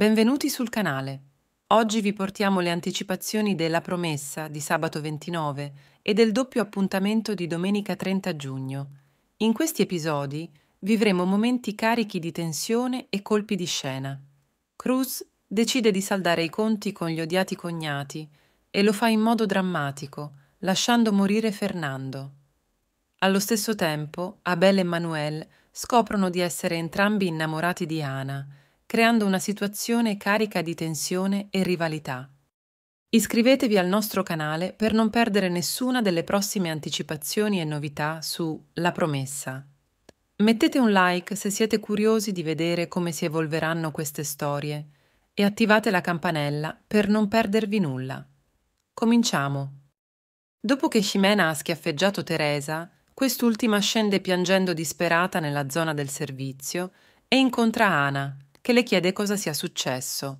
Benvenuti sul canale. Oggi vi portiamo le anticipazioni della promessa di sabato 29 e del doppio appuntamento di domenica 30 giugno. In questi episodi vivremo momenti carichi di tensione e colpi di scena. Cruz decide di saldare i conti con gli odiati cognati e lo fa in modo drammatico, lasciando morire Fernando. Allo stesso tempo, Abel e Manuel scoprono di essere entrambi innamorati di Ana creando una situazione carica di tensione e rivalità. Iscrivetevi al nostro canale per non perdere nessuna delle prossime anticipazioni e novità su La Promessa. Mettete un like se siete curiosi di vedere come si evolveranno queste storie e attivate la campanella per non perdervi nulla. Cominciamo. Dopo che Ximena ha schiaffeggiato Teresa, quest'ultima scende piangendo disperata nella zona del servizio e incontra Ana, che le chiede cosa sia successo.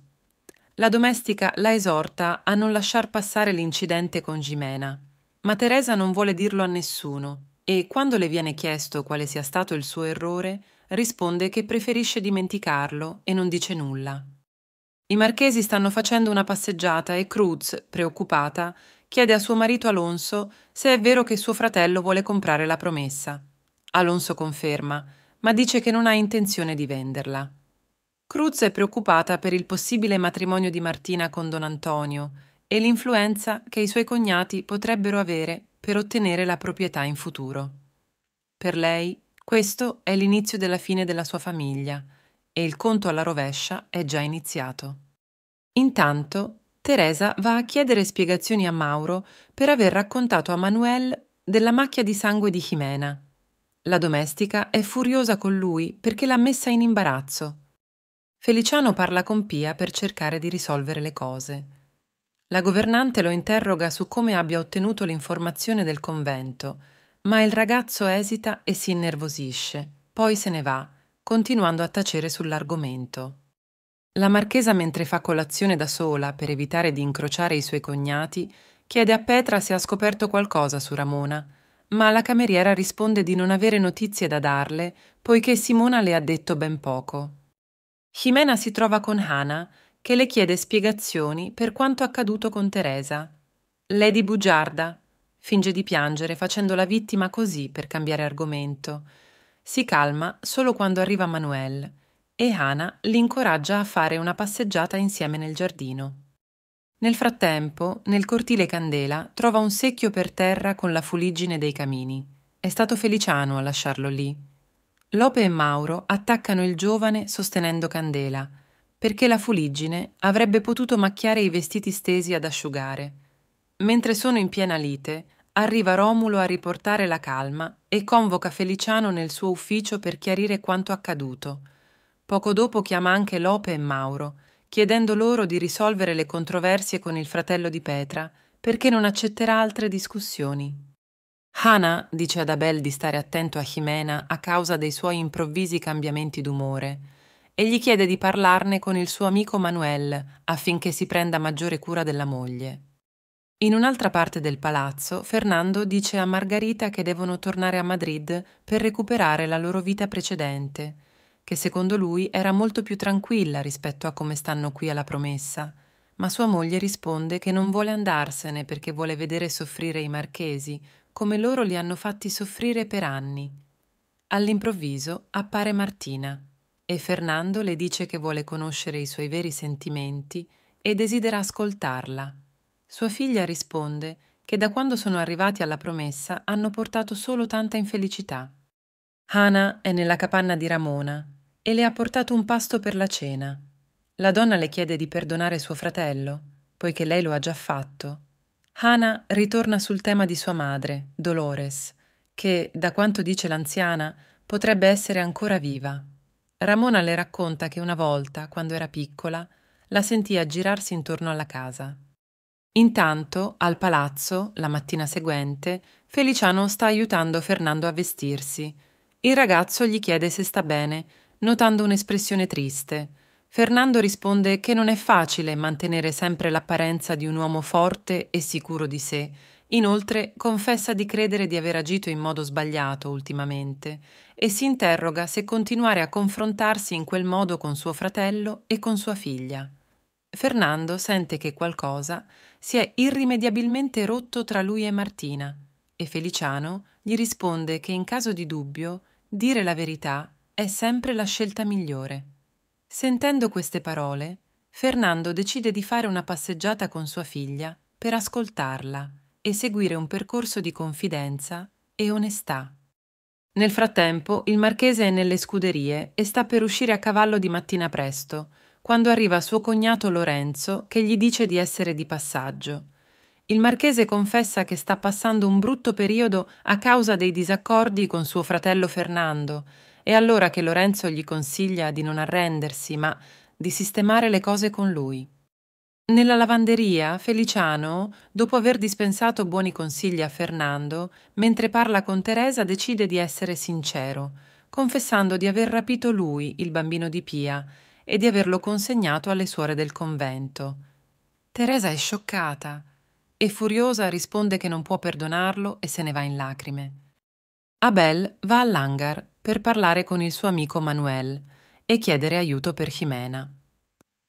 La domestica la esorta a non lasciar passare l'incidente con Gimena, ma Teresa non vuole dirlo a nessuno e, quando le viene chiesto quale sia stato il suo errore, risponde che preferisce dimenticarlo e non dice nulla. I marchesi stanno facendo una passeggiata e Cruz, preoccupata, chiede a suo marito Alonso se è vero che suo fratello vuole comprare la promessa. Alonso conferma, ma dice che non ha intenzione di venderla. Cruz è preoccupata per il possibile matrimonio di Martina con Don Antonio e l'influenza che i suoi cognati potrebbero avere per ottenere la proprietà in futuro. Per lei questo è l'inizio della fine della sua famiglia e il conto alla rovescia è già iniziato. Intanto Teresa va a chiedere spiegazioni a Mauro per aver raccontato a Manuel della macchia di sangue di Jimena. La domestica è furiosa con lui perché l'ha messa in imbarazzo Feliciano parla con Pia per cercare di risolvere le cose. La governante lo interroga su come abbia ottenuto l'informazione del convento, ma il ragazzo esita e si innervosisce, poi se ne va, continuando a tacere sull'argomento. La marchesa, mentre fa colazione da sola per evitare di incrociare i suoi cognati, chiede a Petra se ha scoperto qualcosa su Ramona, ma la cameriera risponde di non avere notizie da darle, poiché Simona le ha detto ben poco. Ximena si trova con Hana, che le chiede spiegazioni per quanto accaduto con Teresa. Lady bugiarda finge di piangere facendo la vittima così per cambiare argomento. Si calma solo quando arriva Manuel e Hana l'incoraggia a fare una passeggiata insieme nel giardino. Nel frattempo, nel cortile Candela trova un secchio per terra con la fuliggine dei camini. È stato Feliciano a lasciarlo lì. Lope e Mauro attaccano il giovane sostenendo Candela, perché la fuliggine avrebbe potuto macchiare i vestiti stesi ad asciugare. Mentre sono in piena lite, arriva Romulo a riportare la calma e convoca Feliciano nel suo ufficio per chiarire quanto accaduto. Poco dopo chiama anche Lope e Mauro, chiedendo loro di risolvere le controversie con il fratello di Petra, perché non accetterà altre discussioni. Hana dice ad Abel di stare attento a Jimena a causa dei suoi improvvisi cambiamenti d'umore e gli chiede di parlarne con il suo amico Manuel affinché si prenda maggiore cura della moglie. In un'altra parte del palazzo, Fernando dice a Margarita che devono tornare a Madrid per recuperare la loro vita precedente, che secondo lui era molto più tranquilla rispetto a come stanno qui alla promessa, ma sua moglie risponde che non vuole andarsene perché vuole vedere soffrire i marchesi, come loro li hanno fatti soffrire per anni. All'improvviso appare Martina e Fernando le dice che vuole conoscere i suoi veri sentimenti e desidera ascoltarla. Sua figlia risponde che da quando sono arrivati alla promessa hanno portato solo tanta infelicità. Hana è nella capanna di Ramona e le ha portato un pasto per la cena. La donna le chiede di perdonare suo fratello, poiché lei lo ha già fatto, Hannah ritorna sul tema di sua madre, Dolores, che, da quanto dice l'anziana, potrebbe essere ancora viva. Ramona le racconta che una volta, quando era piccola, la sentì aggirarsi intorno alla casa. Intanto, al palazzo, la mattina seguente, Feliciano sta aiutando Fernando a vestirsi. Il ragazzo gli chiede se sta bene, notando un'espressione triste, Fernando risponde che non è facile mantenere sempre l'apparenza di un uomo forte e sicuro di sé. Inoltre confessa di credere di aver agito in modo sbagliato ultimamente e si interroga se continuare a confrontarsi in quel modo con suo fratello e con sua figlia. Fernando sente che qualcosa si è irrimediabilmente rotto tra lui e Martina e Feliciano gli risponde che in caso di dubbio dire la verità è sempre la scelta migliore. Sentendo queste parole, Fernando decide di fare una passeggiata con sua figlia per ascoltarla e seguire un percorso di confidenza e onestà. Nel frattempo, il marchese è nelle scuderie e sta per uscire a cavallo di mattina presto, quando arriva suo cognato Lorenzo che gli dice di essere di passaggio. Il marchese confessa che sta passando un brutto periodo a causa dei disaccordi con suo fratello Fernando, è allora che Lorenzo gli consiglia di non arrendersi, ma di sistemare le cose con lui. Nella lavanderia, Feliciano, dopo aver dispensato buoni consigli a Fernando, mentre parla con Teresa decide di essere sincero, confessando di aver rapito lui, il bambino di Pia, e di averlo consegnato alle suore del convento. Teresa è scioccata e furiosa risponde che non può perdonarlo e se ne va in lacrime. Abel va all'hangar per parlare con il suo amico Manuel e chiedere aiuto per Jimena.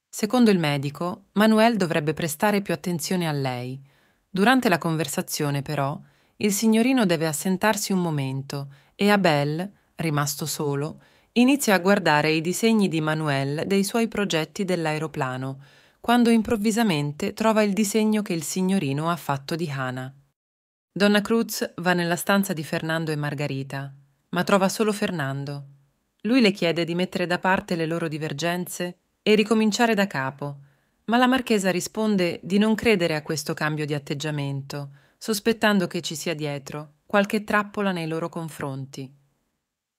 Secondo il medico, Manuel dovrebbe prestare più attenzione a lei. Durante la conversazione, però, il signorino deve assentarsi un momento e Abel, rimasto solo, inizia a guardare i disegni di Manuel dei suoi progetti dell'aeroplano, quando improvvisamente trova il disegno che il signorino ha fatto di Hana. Donna Cruz va nella stanza di Fernando e Margarita, ma trova solo Fernando. Lui le chiede di mettere da parte le loro divergenze e ricominciare da capo, ma la marchesa risponde di non credere a questo cambio di atteggiamento, sospettando che ci sia dietro qualche trappola nei loro confronti.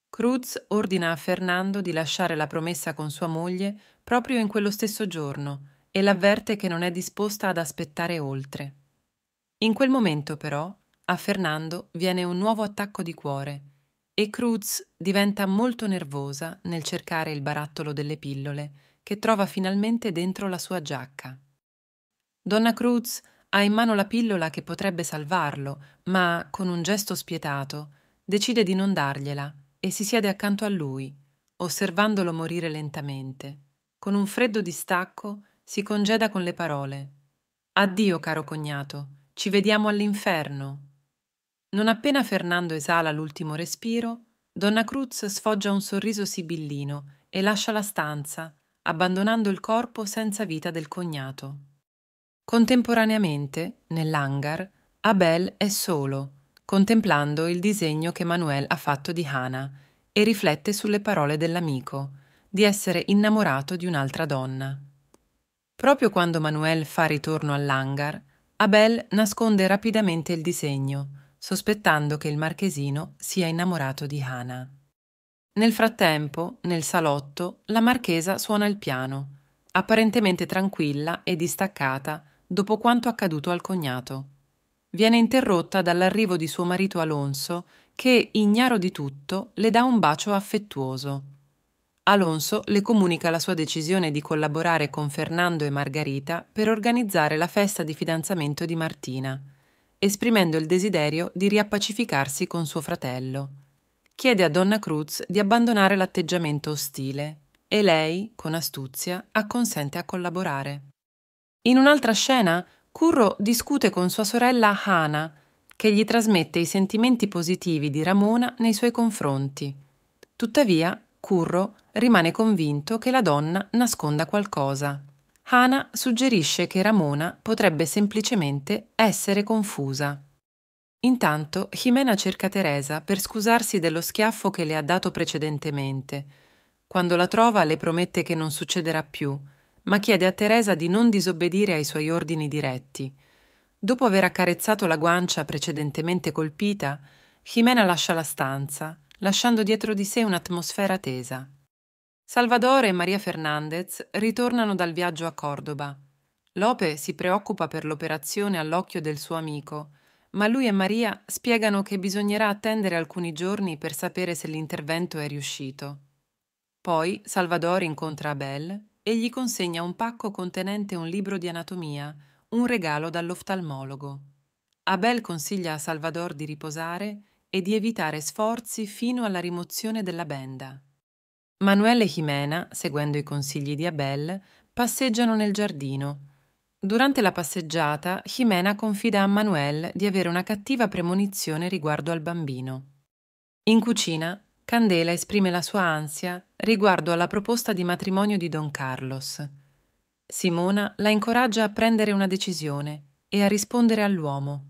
Cruz ordina a Fernando di lasciare la promessa con sua moglie proprio in quello stesso giorno e l'avverte che non è disposta ad aspettare oltre. In quel momento però a Fernando viene un nuovo attacco di cuore e Cruz diventa molto nervosa nel cercare il barattolo delle pillole che trova finalmente dentro la sua giacca. Donna Cruz ha in mano la pillola che potrebbe salvarlo, ma con un gesto spietato decide di non dargliela e si siede accanto a lui, osservandolo morire lentamente. Con un freddo distacco si congeda con le parole Addio, caro cognato, ci vediamo all'inferno. Non appena Fernando esala l'ultimo respiro, Donna Cruz sfoggia un sorriso sibillino e lascia la stanza, abbandonando il corpo senza vita del cognato. Contemporaneamente, nell'hangar, Abel è solo, contemplando il disegno che Manuel ha fatto di Hana e riflette sulle parole dell'amico, di essere innamorato di un'altra donna. Proprio quando Manuel fa ritorno all'hangar, Abel nasconde rapidamente il disegno, sospettando che il marchesino sia innamorato di Hana. Nel frattempo, nel salotto, la marchesa suona il piano, apparentemente tranquilla e distaccata dopo quanto accaduto al cognato. Viene interrotta dall'arrivo di suo marito Alonso, che, ignaro di tutto, le dà un bacio affettuoso. Alonso le comunica la sua decisione di collaborare con Fernando e Margarita per organizzare la festa di fidanzamento di Martina esprimendo il desiderio di riappacificarsi con suo fratello. Chiede a Donna Cruz di abbandonare l'atteggiamento ostile e lei, con astuzia, acconsente a collaborare. In un'altra scena, Curro discute con sua sorella Hana, che gli trasmette i sentimenti positivi di Ramona nei suoi confronti. Tuttavia, Curro rimane convinto che la donna nasconda qualcosa. Hana suggerisce che Ramona potrebbe semplicemente essere confusa. Intanto Jimena cerca Teresa per scusarsi dello schiaffo che le ha dato precedentemente. Quando la trova le promette che non succederà più, ma chiede a Teresa di non disobbedire ai suoi ordini diretti. Dopo aver accarezzato la guancia precedentemente colpita, Jimena lascia la stanza, lasciando dietro di sé un'atmosfera tesa. Salvador e Maria Fernandez ritornano dal viaggio a Cordoba. Lope si preoccupa per l'operazione all'occhio del suo amico, ma lui e Maria spiegano che bisognerà attendere alcuni giorni per sapere se l'intervento è riuscito. Poi Salvador incontra Abel e gli consegna un pacco contenente un libro di anatomia, un regalo dall'oftalmologo. Abel consiglia a Salvador di riposare e di evitare sforzi fino alla rimozione della benda. Manuel e Jimena, seguendo i consigli di Abel, passeggiano nel giardino. Durante la passeggiata, Jimena confida a Manuel di avere una cattiva premonizione riguardo al bambino. In cucina, Candela esprime la sua ansia riguardo alla proposta di matrimonio di Don Carlos. Simona la incoraggia a prendere una decisione e a rispondere all'uomo.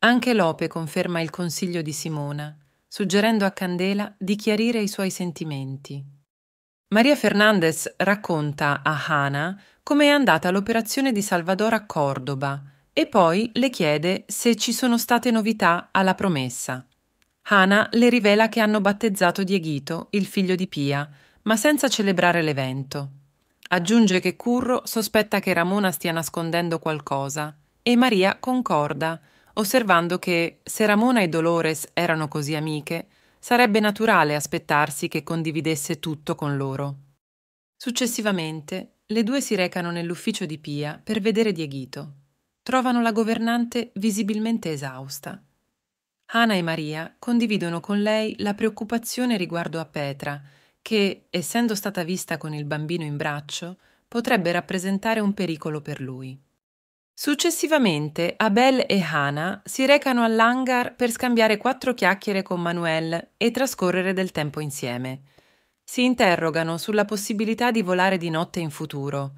Anche Lope conferma il consiglio di Simona suggerendo a Candela di chiarire i suoi sentimenti. Maria Fernandez racconta a Hana come è andata l'operazione di Salvador a Cordoba e poi le chiede se ci sono state novità alla promessa. Hana le rivela che hanno battezzato Dieghito, il figlio di Pia, ma senza celebrare l'evento. Aggiunge che Curro sospetta che Ramona stia nascondendo qualcosa e Maria concorda, osservando che se Ramona e Dolores erano così amiche, sarebbe naturale aspettarsi che condividesse tutto con loro. Successivamente, le due si recano nell'ufficio di Pia per vedere Dieghito. Trovano la governante visibilmente esausta. Anna e Maria condividono con lei la preoccupazione riguardo a Petra, che, essendo stata vista con il bambino in braccio, potrebbe rappresentare un pericolo per lui. Successivamente Abel e Hana si recano all'hangar per scambiare quattro chiacchiere con Manuel e trascorrere del tempo insieme. Si interrogano sulla possibilità di volare di notte in futuro.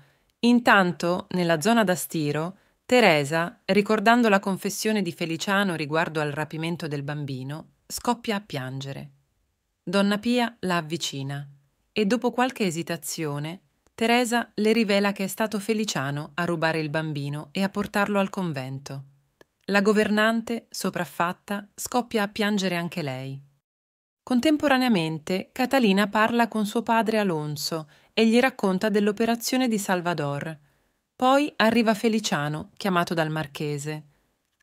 Intanto, nella zona da stiro, Teresa, ricordando la confessione di Feliciano riguardo al rapimento del bambino, scoppia a piangere. Donna Pia la avvicina e dopo qualche esitazione Teresa le rivela che è stato Feliciano a rubare il bambino e a portarlo al convento. La governante, sopraffatta, scoppia a piangere anche lei. Contemporaneamente, Catalina parla con suo padre Alonso e gli racconta dell'operazione di Salvador. Poi arriva Feliciano, chiamato dal marchese.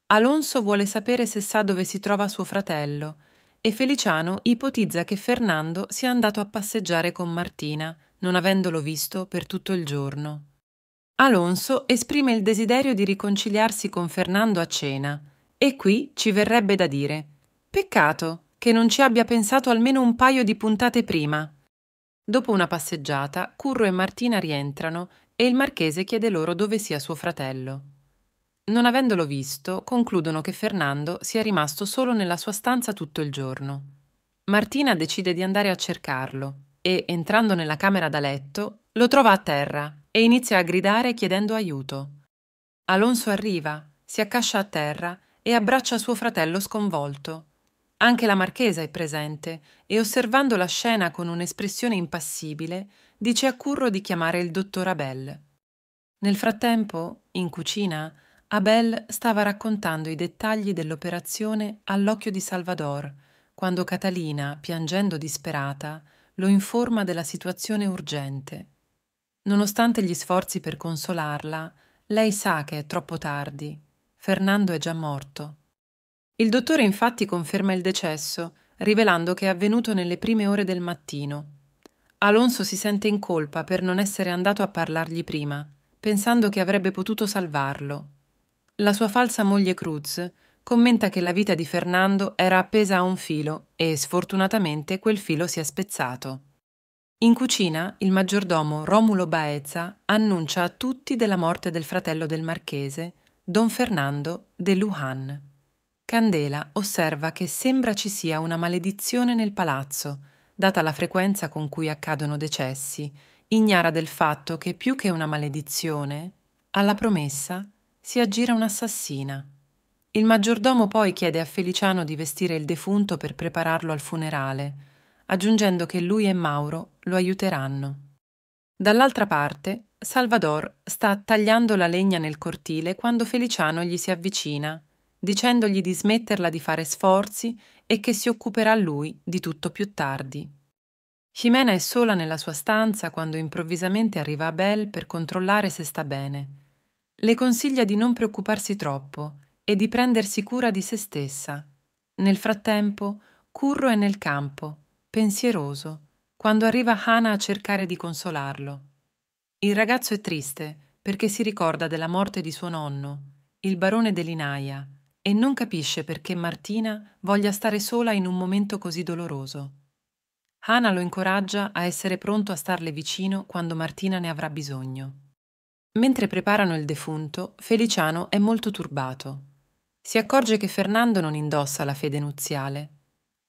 Alonso vuole sapere se sa dove si trova suo fratello e Feliciano ipotizza che Fernando sia andato a passeggiare con Martina, non avendolo visto per tutto il giorno. Alonso esprime il desiderio di riconciliarsi con Fernando a cena, e qui ci verrebbe da dire: peccato che non ci abbia pensato almeno un paio di puntate prima. Dopo una passeggiata, Curro e Martina rientrano e il marchese chiede loro dove sia suo fratello. Non avendolo visto, concludono che Fernando sia rimasto solo nella sua stanza tutto il giorno. Martina decide di andare a cercarlo, e, entrando nella camera da letto, lo trova a terra e inizia a gridare chiedendo aiuto. Alonso arriva, si accascia a terra e abbraccia suo fratello sconvolto. Anche la marchesa è presente e, osservando la scena con un'espressione impassibile, dice a Curro di chiamare il dottor Abel. Nel frattempo, in cucina, Abel stava raccontando i dettagli dell'operazione all'occhio di Salvador, quando Catalina, piangendo disperata, lo informa della situazione urgente. Nonostante gli sforzi per consolarla, lei sa che è troppo tardi. Fernando è già morto. Il dottore infatti conferma il decesso, rivelando che è avvenuto nelle prime ore del mattino. Alonso si sente in colpa per non essere andato a parlargli prima, pensando che avrebbe potuto salvarlo. La sua falsa moglie Cruz Commenta che la vita di Fernando era appesa a un filo e sfortunatamente quel filo si è spezzato. In cucina il maggiordomo Romulo Baezza annuncia a tutti della morte del fratello del marchese, don Fernando de Luhan. Candela osserva che sembra ci sia una maledizione nel palazzo, data la frequenza con cui accadono decessi, ignara del fatto che più che una maledizione, alla promessa si aggira un'assassina. Il maggiordomo poi chiede a Feliciano di vestire il defunto per prepararlo al funerale, aggiungendo che lui e Mauro lo aiuteranno. Dall'altra parte, Salvador sta tagliando la legna nel cortile quando Feliciano gli si avvicina, dicendogli di smetterla di fare sforzi e che si occuperà lui di tutto più tardi. Jimena è sola nella sua stanza quando improvvisamente arriva Abel per controllare se sta bene. Le consiglia di non preoccuparsi troppo e di prendersi cura di se stessa. Nel frattempo, Curro è nel campo, pensieroso, quando arriva Hana a cercare di consolarlo. Il ragazzo è triste perché si ricorda della morte di suo nonno, il barone dell'Inaia, e non capisce perché Martina voglia stare sola in un momento così doloroso. Hana lo incoraggia a essere pronto a starle vicino quando Martina ne avrà bisogno. Mentre preparano il defunto, Feliciano è molto turbato. Si accorge che Fernando non indossa la fede nuziale.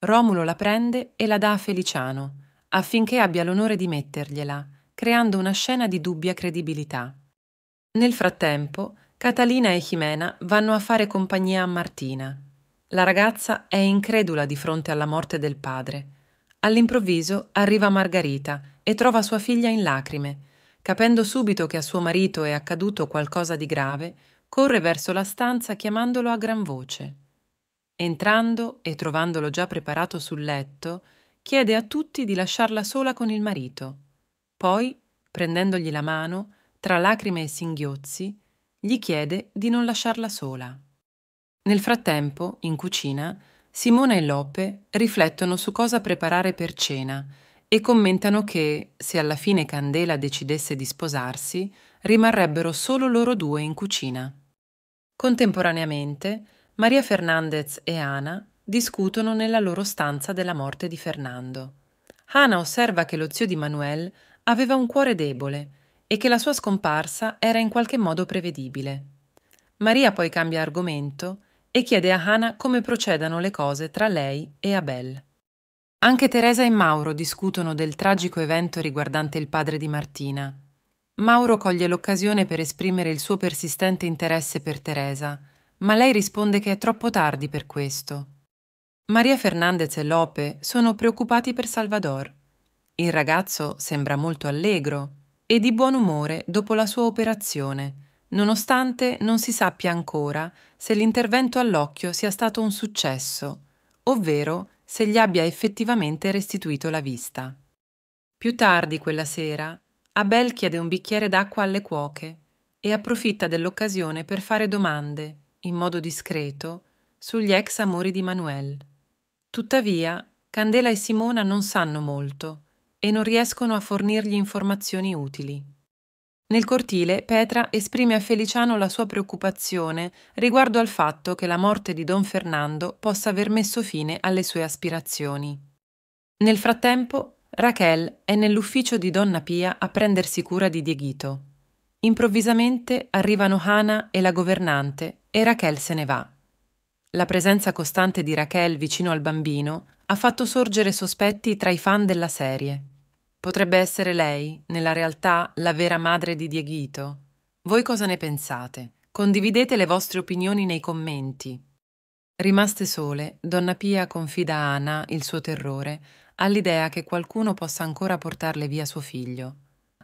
Romulo la prende e la dà a Feliciano, affinché abbia l'onore di mettergliela, creando una scena di dubbia credibilità. Nel frattempo, Catalina e Jimena vanno a fare compagnia a Martina. La ragazza è incredula di fronte alla morte del padre. All'improvviso arriva Margarita e trova sua figlia in lacrime. Capendo subito che a suo marito è accaduto qualcosa di grave, corre verso la stanza chiamandolo a gran voce. Entrando e trovandolo già preparato sul letto, chiede a tutti di lasciarla sola con il marito. Poi, prendendogli la mano, tra lacrime e singhiozzi, gli chiede di non lasciarla sola. Nel frattempo, in cucina, Simona e Lope riflettono su cosa preparare per cena e commentano che, se alla fine Candela decidesse di sposarsi, rimarrebbero solo loro due in cucina. Contemporaneamente, Maria Fernandez e Ana discutono nella loro stanza della morte di Fernando. Ana osserva che lo zio di Manuel aveva un cuore debole e che la sua scomparsa era in qualche modo prevedibile. Maria poi cambia argomento e chiede a Hannah come procedano le cose tra lei e Abel. Anche Teresa e Mauro discutono del tragico evento riguardante il padre di Martina. Mauro coglie l'occasione per esprimere il suo persistente interesse per Teresa, ma lei risponde che è troppo tardi per questo. Maria Fernandez e Lope sono preoccupati per Salvador. Il ragazzo sembra molto allegro e di buon umore dopo la sua operazione, nonostante non si sappia ancora se l'intervento all'occhio sia stato un successo, ovvero se gli abbia effettivamente restituito la vista. Più tardi quella sera, Abel chiede un bicchiere d'acqua alle cuoche e approfitta dell'occasione per fare domande, in modo discreto, sugli ex amori di Manuel. Tuttavia, Candela e Simona non sanno molto e non riescono a fornirgli informazioni utili. Nel cortile Petra esprime a Feliciano la sua preoccupazione riguardo al fatto che la morte di Don Fernando possa aver messo fine alle sue aspirazioni. Nel frattempo, Raquel è nell'ufficio di Donna Pia a prendersi cura di Dieghito. Improvvisamente arrivano Hana e la governante e Raquel se ne va. La presenza costante di Raquel vicino al bambino ha fatto sorgere sospetti tra i fan della serie. Potrebbe essere lei, nella realtà, la vera madre di Dieghito. Voi cosa ne pensate? Condividete le vostre opinioni nei commenti. Rimaste sole, Donna Pia confida a Ana il suo terrore all'idea che qualcuno possa ancora portarle via suo figlio.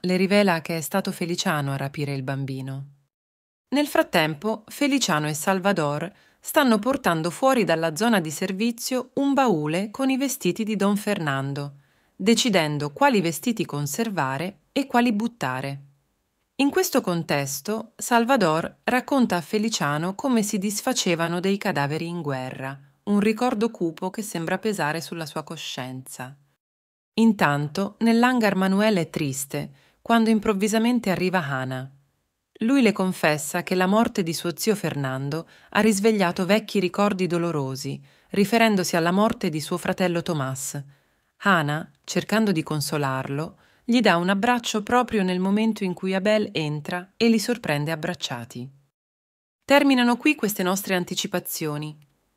Le rivela che è stato Feliciano a rapire il bambino. Nel frattempo, Feliciano e Salvador stanno portando fuori dalla zona di servizio un baule con i vestiti di Don Fernando, decidendo quali vestiti conservare e quali buttare. In questo contesto, Salvador racconta a Feliciano come si disfacevano dei cadaveri in guerra, un ricordo cupo che sembra pesare sulla sua coscienza. Intanto, nell'hangar Manuele è triste quando improvvisamente arriva Hana. Lui le confessa che la morte di suo zio Fernando ha risvegliato vecchi ricordi dolorosi, riferendosi alla morte di suo fratello Tomas. Hana, cercando di consolarlo, gli dà un abbraccio proprio nel momento in cui Abel entra e li sorprende abbracciati. Terminano qui queste nostre anticipazioni.